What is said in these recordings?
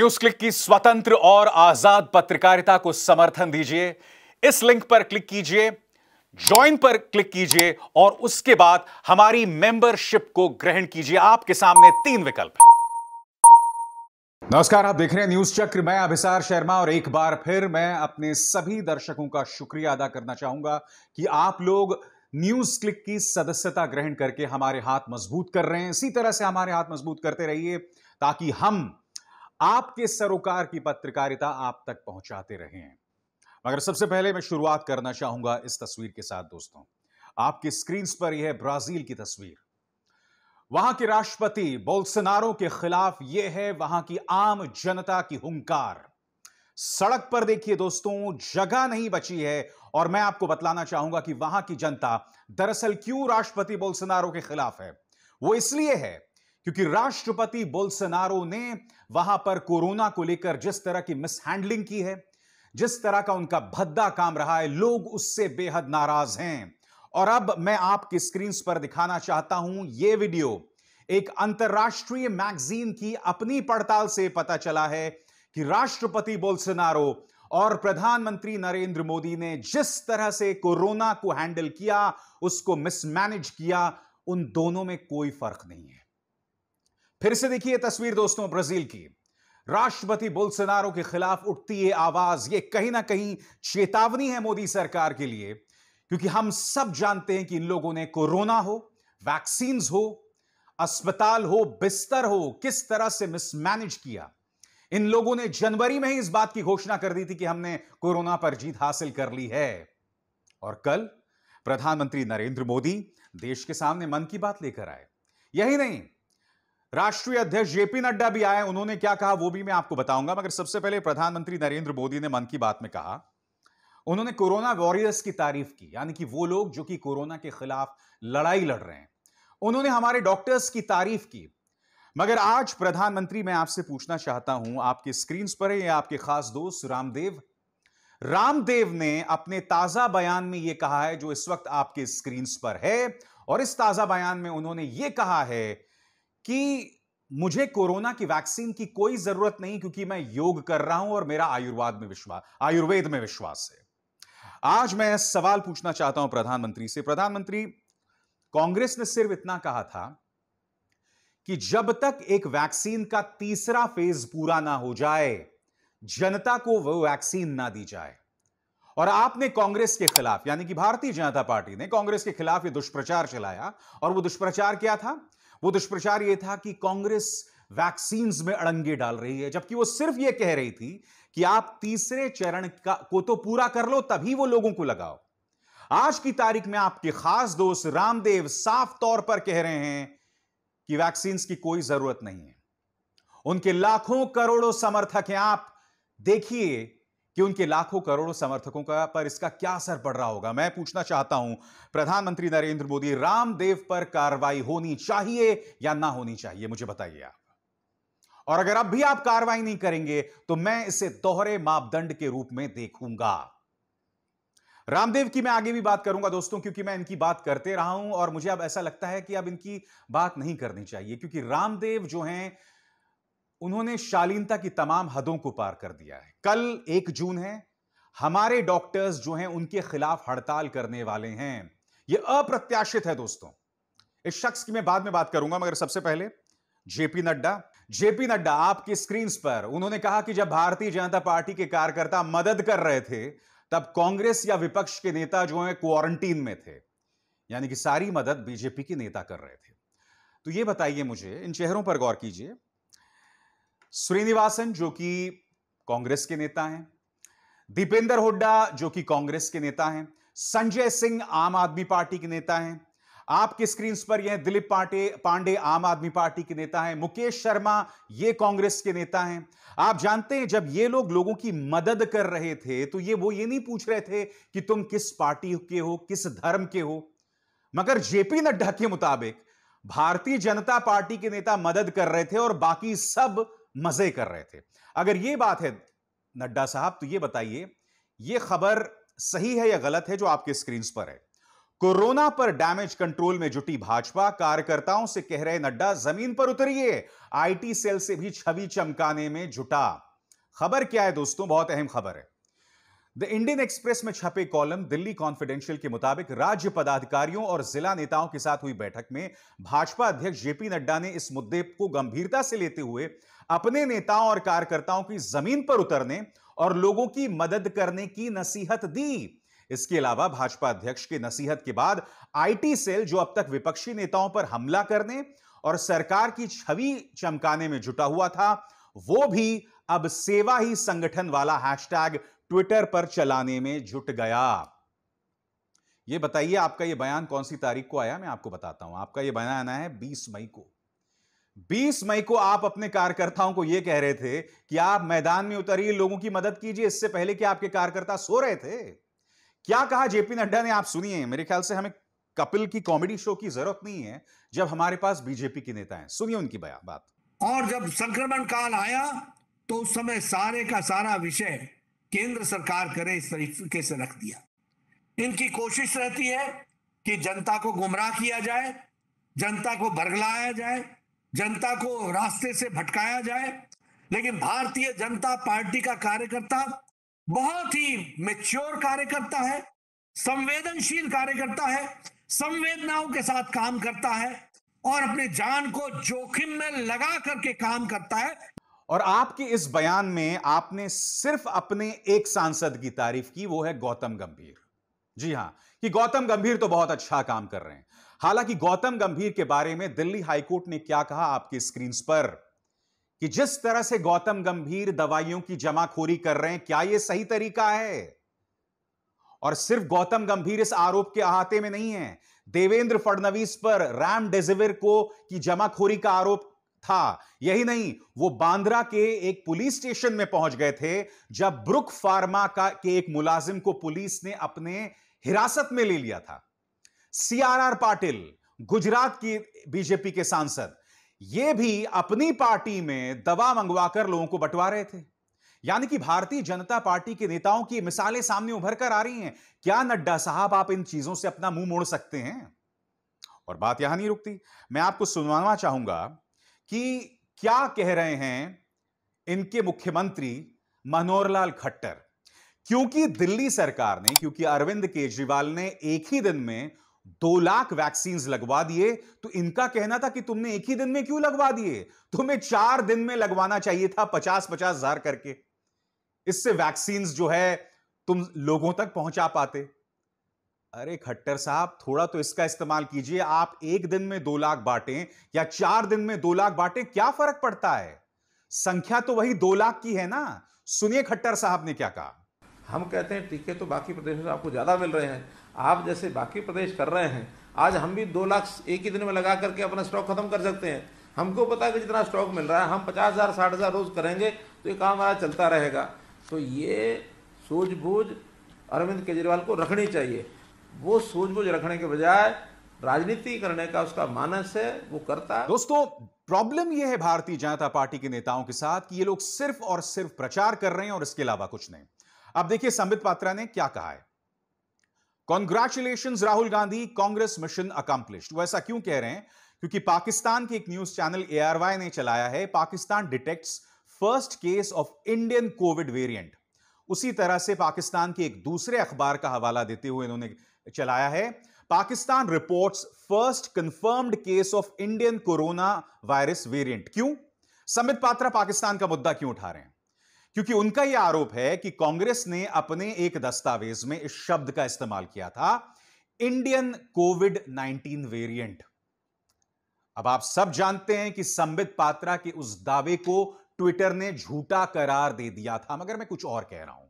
news click की स्वतंत्र और आजाद पत्रकारिता को समर्थन दीजिए इस लिंक पर क्लिक कीजिए ज्वाइन पर क्लिक कीजिए और उसके बाद हमारी मेंबरशिप को ग्रहण कीजिए आपके सामने तीन विकल्प हैं नमस्कार आप देख रहे हैं न्यूज चक्र मैं अभिसार शर्मा और एक बार फिर मैं अपने सभी दर्शकों का शुक्रिया अदा करना चाहूंगा कि आप लोग न्यूज क्लिक की सदस्यता ग्रहण करके हमारे हाथ मजबूत कर रहे हैं इसी तरह से हमारे हाथ मजबूत करते रहिए ताकि हम आपके सरोकार की पत्रकारिता आप तक पहुंचाते रहे हैं मगर सबसे पहले मैं शुरुआत करना चाहूंगा इस तस्वीर के साथ दोस्तों आपकी स्क्रीन पर यह है ब्राजील की तस्वीर वहां के राष्ट्रपति बोल्सनारो के खिलाफ यह है वहां की आम जनता की हुंकार सड़क पर देखिए दोस्तों जगह नहीं बची है और मैं आपको बतलाना चाहूंगा कि वहां की जनता दरअसल क्यों राष्ट्रपति बोल्सनारो के खिलाफ है वो इसलिए है क्योंकि राष्ट्रपति बोलसनारो ने वहां पर कोरोना को लेकर जिस तरह की मिसहैंडलिंग की है जिस तरह का उनका भद्दा काम रहा है लोग उससे बेहद नाराज हैं और अब मैं आपकी स्क्रीन पर दिखाना चाहता हूं यह वीडियो एक अंतर्राष्ट्रीय मैगजीन की अपनी पड़ताल से पता चला है कि राष्ट्रपति बोलसनारो और प्रधानमंत्री नरेंद्र मोदी ने जिस तरह से कोरोना को हैंडल किया उसको मिसमैनेज किया उन दोनों में कोई फर्क नहीं है फिर से देखिए तस्वीर दोस्तों ब्राजील की राष्ट्रपति बोलसेनारो के खिलाफ उठती ये आवाज ये कहीं ना कहीं चेतावनी है मोदी सरकार के लिए क्योंकि हम सब जानते हैं कि इन लोगों ने कोरोना हो वैक्सीन हो अस्पताल हो बिस्तर हो किस तरह से मिसमैनेज किया इन लोगों ने जनवरी में ही इस बात की घोषणा कर दी थी कि हमने कोरोना पर जीत हासिल कर ली है और कल प्रधानमंत्री नरेंद्र मोदी देश के सामने मन की बात लेकर आए यही नहीं राष्ट्रीय अध्यक्ष जेपी नड्डा भी आए उन्होंने क्या कहा वो भी मैं आपको बताऊंगा मगर सबसे पहले प्रधानमंत्री नरेंद्र मोदी ने मन की बात में कहा उन्होंने कोरोना वॉरियर्स की तारीफ की यानी कि वो लोग जो कि कोरोना के खिलाफ लड़ाई लड़ रहे हैं उन्होंने हमारे डॉक्टर्स की तारीफ की मगर आज प्रधानमंत्री मैं आपसे पूछना चाहता हूं आपके स्क्रीन पर है या आपके खास दोस्त रामदेव रामदेव ने अपने ताजा बयान में यह कहा है जो इस वक्त आपके स्क्रीन पर है और इस ताजा बयान में उन्होंने यह कहा है कि मुझे कोरोना की वैक्सीन की कोई जरूरत नहीं क्योंकि मैं योग कर रहा हूं और मेरा आयुर्वाद में विश्वास आयुर्वेद में विश्वास है आज मैं सवाल पूछना चाहता हूं प्रधानमंत्री से प्रधानमंत्री कांग्रेस ने सिर्फ इतना कहा था कि जब तक एक वैक्सीन का तीसरा फेज पूरा ना हो जाए जनता को वो वैक्सीन ना दी जाए और आपने कांग्रेस के खिलाफ यानी कि भारतीय जनता पार्टी ने कांग्रेस के खिलाफ ये दुष्प्रचार चलाया और वो दुष्प्रचार क्या था वो दुष्प्रचार ये था कि कांग्रेस वैक्सीन में अड़ंगे डाल रही है जबकि वो सिर्फ ये कह रही थी कि आप तीसरे चरण का को तो पूरा कर लो तभी वो लोगों को लगाओ आज की तारीख में आपके खास दोस्त रामदेव साफ तौर पर कह रहे हैं कि वैक्सीन की कोई जरूरत नहीं है उनके लाखों करोड़ों समर्थक हैं आप देखिए कि उनके लाखों करोड़ों समर्थकों का पर इसका क्या असर पड़ रहा होगा मैं पूछना चाहता हूं प्रधानमंत्री नरेंद्र मोदी रामदेव पर कार्रवाई होनी चाहिए या ना होनी चाहिए मुझे बताइए आप और अगर अब भी आप कार्रवाई नहीं करेंगे तो मैं इसे दोहरे मापदंड के रूप में देखूंगा रामदेव की मैं आगे भी बात करूंगा दोस्तों क्योंकि मैं इनकी बात करते रहा हूं और मुझे अब ऐसा लगता है कि अब इनकी बात नहीं करनी चाहिए क्योंकि रामदेव जो हैं उन्होंने शालीनता की तमाम हदों को पार कर दिया है कल एक जून है हमारे डॉक्टर्स जो हैं उनके खिलाफ हड़ताल करने वाले हैं यह अप्रत्याशित है दोस्तों इस शख्स की मैं बाद में बात करूंगा मगर सबसे पहले जेपी नड्डा जेपी नड्डा आपकी स्क्रीन पर उन्होंने कहा कि जब भारतीय जनता पार्टी के कार्यकर्ता मदद कर रहे थे तब कांग्रेस या विपक्ष के नेता जो है क्वारंटीन में थे यानी कि सारी मदद बीजेपी के नेता कर रहे थे तो ये बताइए मुझे इन चेहरों पर गौर कीजिए श्रीनिवासन जो कि कांग्रेस के नेता हैं दीपेंद्र हुड्डा जो कि कांग्रेस के नेता हैं संजय सिंह आम आदमी पार्टी के नेता हैं आपके स्क्रीन पर यह दिलीप पांडे पांडे आम आदमी पार्टी के नेता हैं मुकेश शर्मा ये कांग्रेस के नेता हैं आप जानते हैं जब ये लोग लोगों की मदद कर रहे थे तो ये वो ये नहीं पूछ रहे थे कि तुम किस पार्टी के हो किस धर्म के हो मगर जेपी नड्डा के मुताबिक भारतीय जनता पार्टी के नेता मदद कर रहे थे और बाकी सब मजे कर रहे थे अगर ये बात है नड्डा साहब तो ये बताइए ये खबर सही है या गलत है जो आपके स्क्रीन पर है कोरोना पर डैमेज कंट्रोल में जुटी भाजपा कार्यकर्ताओं से कह रहे नड्डा जमीन पर उतरिए आईटी सेल से भी छवि चमकाने में जुटा खबर क्या है दोस्तों बहुत अहम खबर है द इंडियन एक्सप्रेस में छपे कॉलम दिल्ली कॉन्फिडेंशियल के मुताबिक राज्य पदाधिकारियों और जिला नेताओं के साथ हुई बैठक में भाजपा अध्यक्ष जेपी नड्डा ने इस मुद्दे को गंभीरता से लेते हुए अपने नेताओं और कार्यकर्ताओं की जमीन पर उतरने और लोगों की मदद करने की नसीहत दी इसके अलावा भाजपा अध्यक्ष की नसीहत के बाद आईटी सेल जो अब तक विपक्षी नेताओं पर हमला करने और सरकार की छवि चमकाने में जुटा हुआ था वो भी अब सेवा ही संगठन वाला हैशटैग ट्विटर पर चलाने में जुट गया ये बताइए आपका यह बयान कौन सी तारीख को आया मैं आपको बताता हूं आपका यह बयान आना है 20 मई को 20 मई को आप अपने कार्यकर्ताओं को यह कह रहे थे कि आप मैदान में उतरिए लोगों की मदद कीजिए इससे पहले कि आपके कार्यकर्ता सो रहे थे क्या कहा जेपी नड्डा ने आप सुनिए मेरे ख्याल से हमें कपिल की कॉमेडी शो की जरूरत नहीं है जब हमारे पास बीजेपी के नेता हैं सुनिए उनकी बया बात और जब संक्रमण काल आया तो उस समय सारे का सारा विषय केंद्र सरकार करे इस तरीके से रख दिया इनकी कोशिश रहती है कि जनता को गुमराह किया जाए जनता को बरगलाया जाए जनता को रास्ते से भटकाया जाए लेकिन भारतीय जनता पार्टी का कार्यकर्ता बहुत ही मेच्योर कार्यकर्ता है संवेदनशील कार्यकर्ता है संवेदनाओं के साथ काम करता है और अपने जान को जोखिम में लगा करके काम करता है और आपके इस बयान में आपने सिर्फ अपने एक सांसद की तारीफ की वो है गौतम गंभीर जी हां कि गौतम गंभीर तो बहुत अच्छा काम कर रहे हैं हालांकि गौतम गंभीर के बारे में दिल्ली हाईकोर्ट ने क्या कहा आपके स्क्रीन पर कि जिस तरह से गौतम गंभीर दवाइयों की जमाखोरी कर रहे हैं क्या यह सही तरीका है और सिर्फ गौतम गंभीर इस आरोप के अहाते में नहीं है देवेंद्र फडणवीस पर राम डेजिविर को की जमाखोरी का आरोप था यही नहीं वो बांद्रा के एक पुलिस स्टेशन में पहुंच गए थे जब ब्रुक फार्मा का के एक मुलाजिम को पुलिस ने अपने हिरासत में ले लिया था सीआरआर पाटिल गुजरात की बीजेपी के सांसद ये भी अपनी पार्टी में दवा मंगवाकर लोगों को बंटवा रहे थे यानी कि भारतीय जनता पार्टी के नेताओं की मिसालें सामने उभर कर आ रही हैं क्या नड्डा साहब आप इन चीजों से अपना मुंह मोड़ सकते हैं और बात यहां नहीं रुकती मैं आपको सुनवाना चाहूंगा कि क्या कह रहे हैं इनके मुख्यमंत्री मनोहर लाल खट्टर क्योंकि दिल्ली सरकार ने क्योंकि अरविंद केजरीवाल ने एक ही दिन में दो लाख वैक्सीन लगवा दिए तो इनका कहना था कि तुमने एक ही दिन में क्यों लगवा दिए तुम्हें चार दिन में लगवाना चाहिए था पचास पचास हजार करके इससे वैक्सीन जो है तुम लोगों तक पहुंचा पाते अरे खट्टर साहब थोड़ा तो इसका इस्तेमाल कीजिए आप एक दिन में दो लाख बांटें या चार दिन में दो लाख बांटें क्या फर्क पड़ता है संख्या तो वही दो लाख की है ना सुनिए खट्टर साहब ने क्या कहा हम कहते हैं टीके तो बाकी प्रदेश से आपको ज्यादा मिल रहे हैं आप जैसे बाकी प्रदेश कर रहे हैं आज हम भी दो लाख एक ही दिन में लगा करके अपना स्टॉक खत्म कर सकते हैं हमको पता है कि जितना स्टॉक मिल रहा है हम पचास हज़ार साठ हज़ार रोज़ करेंगे तो ये काम हमारा चलता रहेगा तो ये सूझबूझ अरविंद केजरीवाल को रखनी चाहिए वो सूझबूझ रखने के बजाय राजनीति करने का उसका मानस है वो करता है दोस्तों प्रॉब्लम यह है भारतीय जनता पार्टी के नेताओं के साथ कि ये लोग सिर्फ और सिर्फ प्रचार कर रहे हैं और इसके अलावा कुछ नहीं अब देखिए संबित पात्रा ने क्या कहा है congratulation Rahul Gandhi Congress mission accomplished वो ऐसा क्यों कह रहे हैं क्योंकि पाकिस्तान के एक न्यूज चैनल ए ने चलाया है Pakistan detects first case of Indian covid variant उसी तरह से पाकिस्तान के एक दूसरे अखबार का हवाला देते हुए इन्होंने चलाया है Pakistan reports first confirmed case of Indian corona virus variant क्यों समित पात्रा पाकिस्तान का मुद्दा क्यों उठा रहे हैं क्योंकि उनका यह आरोप है कि कांग्रेस ने अपने एक दस्तावेज में इस शब्द का इस्तेमाल किया था इंडियन कोविड 19 वेरिएंट अब आप सब जानते हैं कि संबित पात्रा के उस दावे को ट्विटर ने झूठा करार दे दिया था मगर मैं कुछ और कह रहा हूं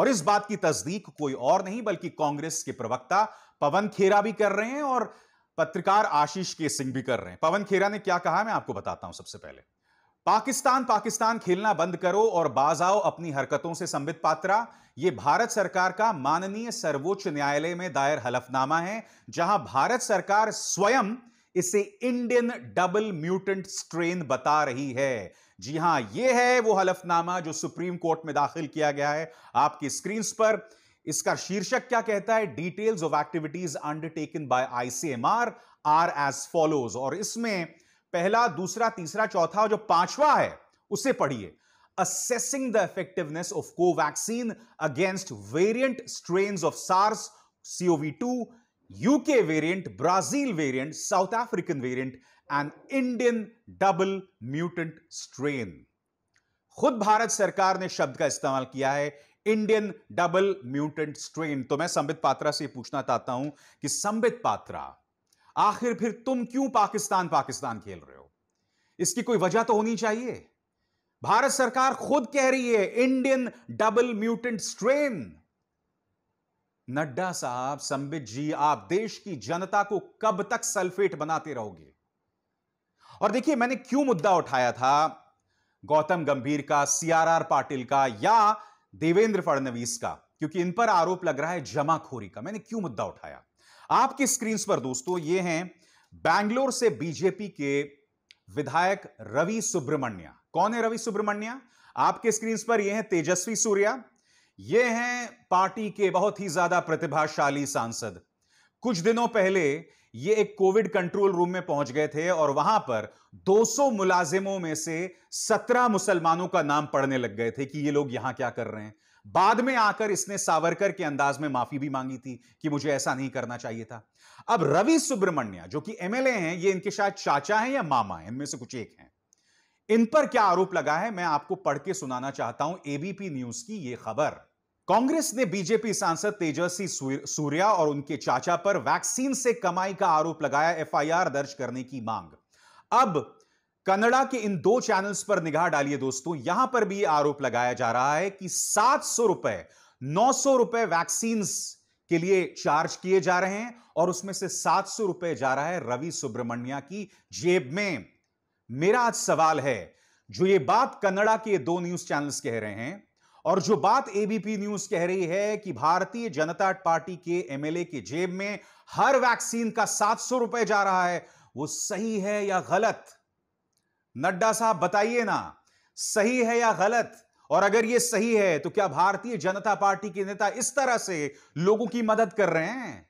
और इस बात की तस्दीक कोई और नहीं बल्कि कांग्रेस के प्रवक्ता पवन खेरा भी कर रहे हैं और पत्रकार आशीष के सिंह भी कर रहे हैं पवन खेरा ने क्या कहा मैं आपको बताता हूं सबसे पहले पाकिस्तान पाकिस्तान खेलना बंद करो और बाज आओ अपनी हरकतों से संबित पात्रा यह भारत सरकार का माननीय सर्वोच्च न्यायालय में दायर हलफनामा है जहां भारत सरकार स्वयं इसे इंडियन डबल म्यूटेंट स्ट्रेन बता रही है जी हां यह है वो हलफनामा जो सुप्रीम कोर्ट में दाखिल किया गया है आपकी स्क्रीन पर इसका शीर्षक क्या कहता है details of activities undertaken by ICMR are as follows और इसमें पहला दूसरा तीसरा चौथा और जो पांचवा है उसे पढ़िए assessing the effectiveness of Covaxin against variant strain of SARS CoV two UK variant Brazil variant South African variant and Indian double mutant strain खुद भारत सरकार ने शब्द का इस्तेमाल किया है इंडियन डबल म्यूटेंट स्ट्रेन तो मैं संबित पात्रा से पूछना चाहता हूं कि संबित पात्रा आखिर फिर तुम क्यों पाकिस्तान पाकिस्तान खेल रहे हो इसकी कोई वजह तो होनी चाहिए भारत सरकार खुद कह रही है Indian double mutant strain Nadda साहब संबित जी आप देश की जनता को कब तक सल्फेट बनाते रहोगे और देखिए मैंने क्यों मुद्दा उठाया था गौतम गंभीर का सीआरआर पाटिल का या देवेंद्र फडणवीस का क्योंकि इन पर आरोप लग रहा है जमाखोरी का मैंने क्यों मुद्दा उठाया आपकी स्क्रीन पर दोस्तों ये हैं बैंगलोर से बीजेपी के विधायक रवि सुब्रमण्य कौन है रवि सुब्रमण्य आपके स्क्रीन पर ये हैं तेजस्वी सूर्या ये हैं पार्टी के बहुत ही ज्यादा प्रतिभाशाली सांसद कुछ दिनों पहले ये एक कोविड कंट्रोल रूम में पहुंच गए थे और वहां पर 200 मुलाजिमों में से 17 मुसलमानों का नाम पढ़ने लग गए थे कि ये लोग यहां क्या कर रहे हैं बाद में आकर इसने सावरकर के अंदाज में माफी भी मांगी थी कि मुझे ऐसा नहीं करना चाहिए था अब रवि सुब्रमण्य जो कि एमएलए हैं ये इनके शायद चाचा हैं या मामा हैं इनमें से कुछ एक हैं इन पर क्या आरोप लगा है मैं आपको पढ़ के सुनाना चाहता हूं एबीपी न्यूज की यह खबर कांग्रेस ने बीजेपी सांसद तेजस्वी सूर्या और उनके चाचा पर वैक्सीन से कमाई का आरोप लगाया एफआईआर दर्ज करने की मांग अब कनाडा के इन दो चैनल्स पर निगाह डालिए दोस्तों यहां पर भी आरोप लगाया जा रहा है कि सात सौ रुपए नौ सौ रुपए वैक्सीन के लिए चार्ज किए जा रहे हैं और उसमें से सात सौ रुपए जा रहा है रवि सुब्रमण्या की जेब में मेरा आज सवाल है जो ये बात कन्नड़ा के दो न्यूज चैनल्स कह रहे हैं और जो बात एबीपी न्यूज कह रही है कि भारतीय जनता पार्टी के एमएलए की जेब में हर वैक्सीन का सात सौ रुपए जा रहा है वो सही है या गलत नड्डा साहब बताइए ना सही है या गलत और अगर यह सही है तो क्या भारतीय जनता पार्टी के नेता इस तरह से लोगों की मदद कर रहे हैं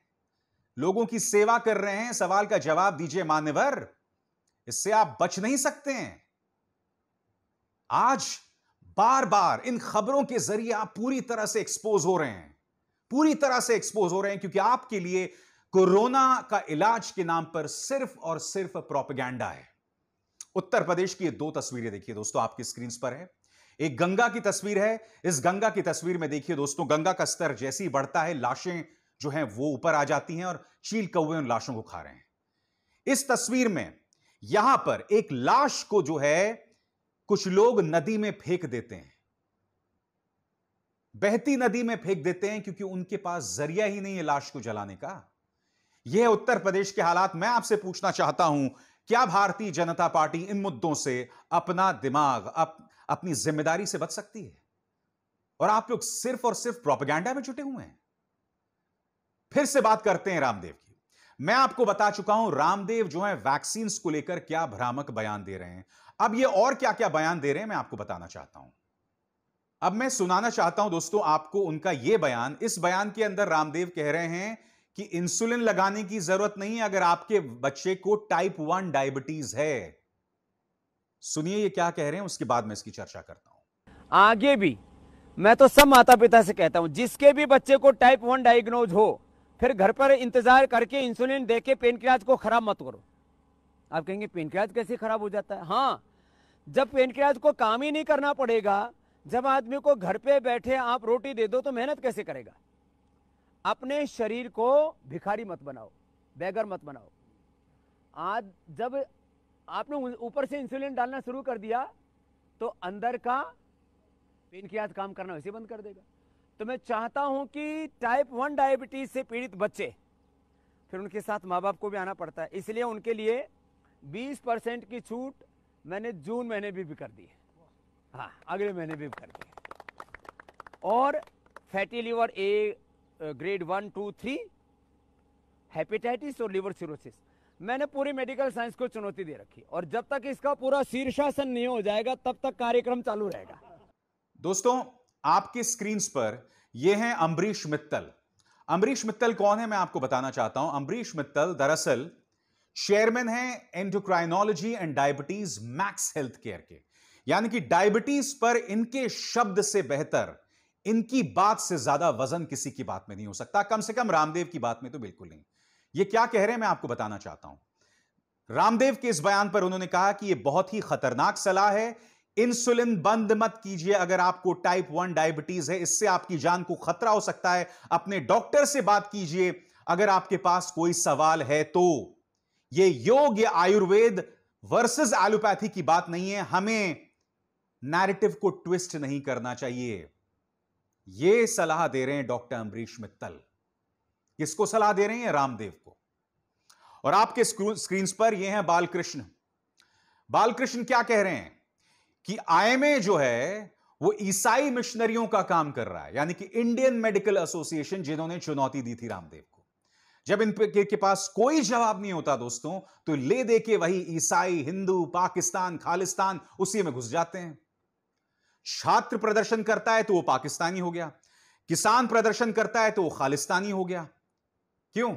लोगों की सेवा कर रहे हैं सवाल का जवाब दीजिए मान्यवर इससे आप बच नहीं सकते हैं आज बार बार इन खबरों के जरिए आप पूरी तरह से एक्सपोज हो रहे हैं पूरी तरह से एक्सपोज हो रहे हैं क्योंकि आपके लिए कोरोना का इलाज के नाम पर सिर्फ और सिर्फ प्रोपेगेंडा है उत्तर प्रदेश की ये दो तस्वीरें देखिए दोस्तों आपकी स्क्रीन पर है एक गंगा की तस्वीर है इस गंगा की तस्वीर में देखिए दोस्तों गंगा का स्तर जैसे ही बढ़ता है लाशें जो हैं वो ऊपर आ जाती हैं और चील कौए उन लाशों को खा रहे हैं इस तस्वीर में यहां पर एक लाश को जो है कुछ लोग नदी में फेंक देते हैं बहती नदी में फेंक देते हैं क्योंकि उनके पास जरिया ही नहीं है लाश को जलाने का यह उत्तर प्रदेश के हालात मैं आपसे पूछना चाहता हूं क्या भारतीय जनता पार्टी इन मुद्दों से अपना दिमाग अप, अपनी जिम्मेदारी से बच सकती है और आप लोग सिर्फ और सिर्फ प्रोपेगेंडा में जुटे हुए हैं फिर से बात करते हैं रामदेव की मैं आपको बता चुका हूं रामदेव जो है वैक्सीन को लेकर क्या भ्रामक बयान दे रहे हैं अब ये और क्या क्या बयान दे रहे हैं मैं आपको बताना चाहता हूं अब मैं सुनाना चाहता हूं दोस्तों आपको उनका यह बयान इस बयान के अंदर रामदेव कह रहे हैं कि इंसुलिन लगाने की जरूरत नहीं है अगर आपके बच्चे को टाइप वन डायबिटीज है सुनिए ये क्या कह रहे हैं उसके बाद मैं इसकी चर्चा करता हूं आगे भी मैं तो सब माता पिता से कहता हूं जिसके भी बच्चे को टाइप वन डायग्नोज हो फिर घर पर इंतजार करके इंसुलिन दे के पेनक्रियाज को खराब मत करो आप कहेंगे पेनक्रियाज कैसे खराब हो जाता है हाँ जब पेनक्रियाज को काम ही नहीं करना पड़ेगा जब आदमी को घर पे बैठे आप रोटी दे दो तो मेहनत कैसे करेगा अपने शरीर को भिखारी मत बनाओ बेगर मत बनाओ आज जब आपने ऊपर से इंसुलिन डालना शुरू कर दिया तो अंदर का पेन की आज काम करना वैसे बंद कर देगा तो मैं चाहता हूं कि टाइप वन डायबिटीज से पीड़ित बच्चे फिर उनके साथ माँ बाप को भी आना पड़ता है इसलिए उनके लिए 20 परसेंट की छूट मैंने जून महीने भी, भी कर दी है हाँ अगले महीने भी, भी कर दी और fatty liver a grade one two three hepatitis और लिवर सिरोसिस मैंने पूरी मेडिकल साइंस को चुनौती दे रखी और जब तक इसका पूरा शीर्षासन नहीं हो जाएगा तब तक कार्यक्रम चालू रहेगा दोस्तों आपके स्क्रीन पर ये है अम्बरीश मित्तल अम्बरीश मित्तल कौन है मैं आपको बताना चाहता हूं अम्बरीश मित्तल दरअसल चेयरमैन है endocrinology and diabetes Max Healthcare के यानी कि डायबिटीज पर इनके शब्द से बेहतर इनकी बात से ज्यादा वजन किसी की बात में नहीं हो सकता कम से कम रामदेव की बात में तो बिल्कुल नहीं ये क्या कह रहे हैं मैं आपको बताना चाहता हूं रामदेव के इस बयान पर उन्होंने कहा कि यह बहुत ही खतरनाक सलाह है इंसुलिन बंद मत कीजिए अगर आपको टाइप वन डायबिटीज है इससे आपकी जान को खतरा हो सकता है अपने डॉक्टर से बात कीजिए अगर आपके पास कोई सवाल है तो ये योग या आयुर्वेद वर्सेस एलोपैथी की बात नहीं है हमें नैरेटिव को ट्विस्ट नहीं करना चाहिए ये सलाह दे रहे हैं डॉक्टर अमरीश मित्तल किसको सलाह दे रहे हैं रामदेव को और आपके स्क्रीन पर ये हैं बालकृष्ण बालकृष्ण क्या कह रहे हैं कि आईएमए जो है वो ईसाई मिशनरियों का काम कर रहा है यानी कि इंडियन मेडिकल एसोसिएशन जिन्होंने चुनौती दी थी रामदेव को जब इन के, के पास कोई जवाब नहीं होता दोस्तों तो ले दे के वही ईसाई हिंदू पाकिस्तान खालिस्तान उसी में घुस जाते हैं छात्र प्रदर्शन करता है तो वो पाकिस्तानी हो गया किसान प्रदर्शन करता है तो वो खालिस्तानी हो गया क्यों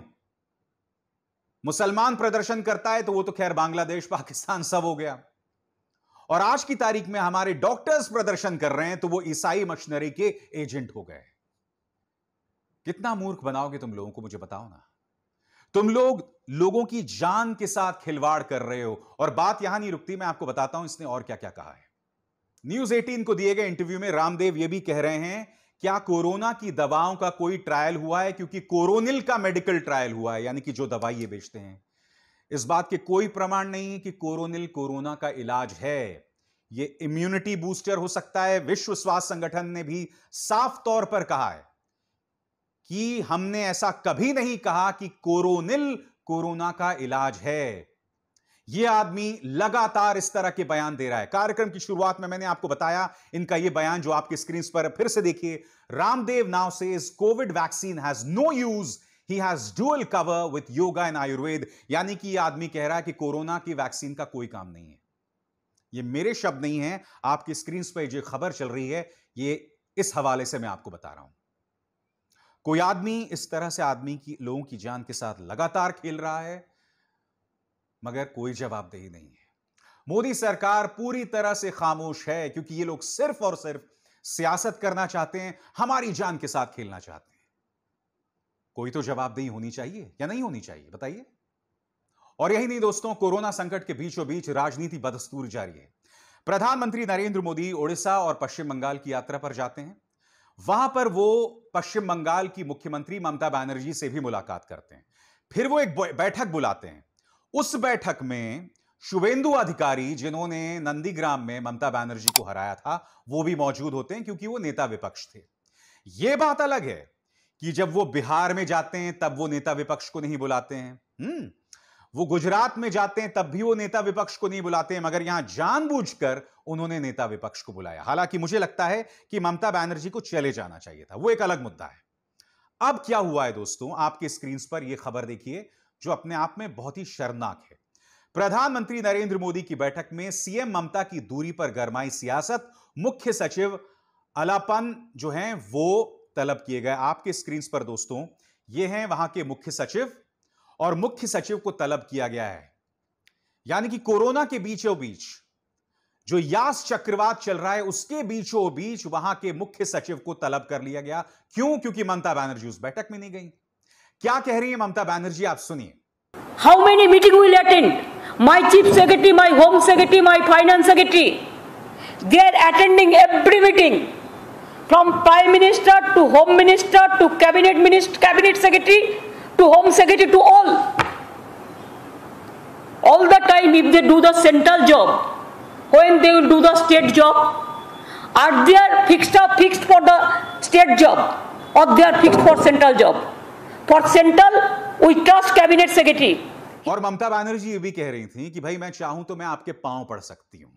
मुसलमान प्रदर्शन करता है तो वो तो खैर बांग्लादेश पाकिस्तान सब हो गया और आज की तारीख में हमारे डॉक्टर्स प्रदर्शन कर रहे हैं तो वो ईसाई मशीनरी के एजेंट हो गए कितना मूर्ख बनाओगे तुम लोगों को मुझे बताओ ना तुम लोग लोगों की जान के साथ खिलवाड़ कर रहे हो और बात यहां नहीं रुकती मैं आपको बताता हूं इसने और क्या क्या कहा है न्यूज 18 को दिए गए इंटरव्यू में रामदेव यह भी कह रहे हैं क्या कोरोना की दवाओं का कोई ट्रायल हुआ है क्योंकि कोरोनिल का मेडिकल ट्रायल हुआ है यानी कि जो दवाई ये बेचते हैं इस बात के कोई प्रमाण नहीं है कि कोरोनिल कोरोना का इलाज है ये इम्यूनिटी बूस्टर हो सकता है विश्व स्वास्थ्य संगठन ने भी साफ तौर पर कहा है कि हमने ऐसा कभी नहीं कहा कि कोरोनिल कोरोना का इलाज है यह आदमी लगातार इस तरह के बयान दे रहा है कार्यक्रम की शुरुआत में मैंने आपको बताया इनका यह बयान जो आपके स्क्रीन पर फिर से देखिए रामदेव नाव से covid vaccine has no use he has dual cover with yoga and Ayurveda यानी कि यह आदमी कह रहा है कि कोरोना की वैक्सीन का कोई काम नहीं है ये मेरे शब्द नहीं है आपकी स्क्रीन पर जो खबर चल रही है ये इस हवाले से मैं आपको बता रहा हूं कोई आदमी इस तरह से आदमी की लोगों की जान के साथ लगातार खेल रहा है मगर कोई जवाबदेही नहीं है मोदी सरकार पूरी तरह से खामोश है क्योंकि ये लोग सिर्फ और सिर्फ सियासत करना चाहते हैं हमारी जान के साथ खेलना चाहते हैं कोई तो जवाबदेही होनी चाहिए या नहीं होनी चाहिए बताइए और यही नहीं दोस्तों कोरोना संकट के बीचों बीच राजनीति बदस्तूर जारी है प्रधानमंत्री नरेंद्र मोदी ओडिशा और पश्चिम बंगाल की यात्रा पर जाते हैं वहां पर वो पश्चिम बंगाल की मुख्यमंत्री ममता बनर्जी से भी मुलाकात करते हैं फिर वो एक बैठक बुलाते हैं उस बैठक में शुभेंदु अधिकारी जिन्होंने नंदीग्राम में ममता बनर्जी को हराया था वो भी मौजूद होते हैं क्योंकि वो नेता विपक्ष थे ये बात अलग है कि जब वो बिहार में जाते हैं तब वो नेता विपक्ष को नहीं बुलाते हैं हम्म वो गुजरात में जाते हैं तब भी वो नेता विपक्ष को नहीं बुलाते हैं मगर यहां जानबूझकर उन्होंने नेता विपक्ष को बुलाया हालांकि मुझे लगता है कि ममता बनर्जी को चले जाना चाहिए था वो एक अलग मुद्दा है अब क्या हुआ है दोस्तों आपके स्क्रीन पर यह खबर देखिए जो अपने आप में बहुत ही शर्मनाक है प्रधानमंत्री नरेंद्र मोदी की बैठक में सीएम ममता की दूरी पर गरमाई सियासत मुख्य सचिव अलापन जो हैं वो तलब किए गए आपके स्क्रीन पर दोस्तों ये हैं वहां के मुख्य सचिव और मुख्य सचिव को तलब किया गया है यानी कि कोरोना के बीचों बीच जो यास चक्रवात चल रहा है उसके बीचों बीच वहां के मुख्य सचिव को तलब कर लिया गया क्यों क्योंकि ममता बैनर्जी उस बैठक में नहीं गई क्या कह रही है ममता बैनर्जी आप सुनिए how many meeting will attend my chief secretary my home secretary my finance secretary they are attending every meeting from prime minister to home minister to cabinet minister cabinet secretary to home secretary to all all the time if they do the central job when they will do the state job are they are fixed up fixed for the state job or they are fixed for central for central we trust cabinet secretary और ममता बनर्जी ये भी कह रही थी कि भाई मैं चाहूं तो मैं आपके पांव पड़ सकती हूं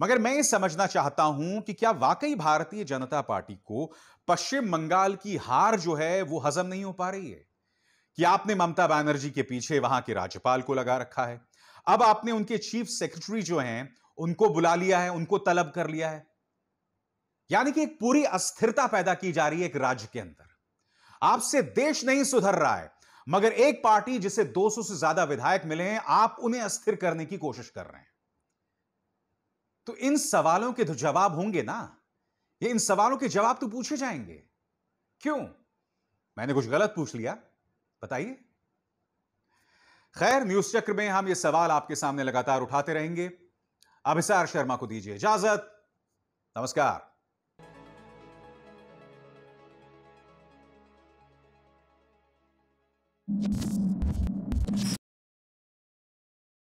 मगर मैं ये समझना चाहता हूं कि क्या वाकई भारतीय जनता पार्टी को पश्चिम बंगाल की हार जो है वो हजम नहीं हो पा रही है कि आपने ममता बनर्जी के पीछे वहां के राज्यपाल को लगा रखा है अब आपने उनके चीफ सेक्रेटरी जो हैं उनको बुला लिया है उनको तलब कर लिया है यानी कि एक पूरी अस्थिरता पैदा की जा रही है एक राज्य के अंदर आपसे देश नहीं सुधर रहा है मगर एक पार्टी जिसे 200 से ज्यादा विधायक मिले हैं आप उन्हें अस्थिर करने की कोशिश कर रहे हैं तो इन सवालों के तो जवाब होंगे ना ये इन सवालों के जवाब तो पूछे जाएंगे क्यों मैंने कुछ गलत पूछ लिया बताइए खैर न्यूज चक्र में हम ये सवाल आपके सामने लगातार उठाते रहेंगे अभिसार शर्मा को दीजिए इजाजत नमस्कार you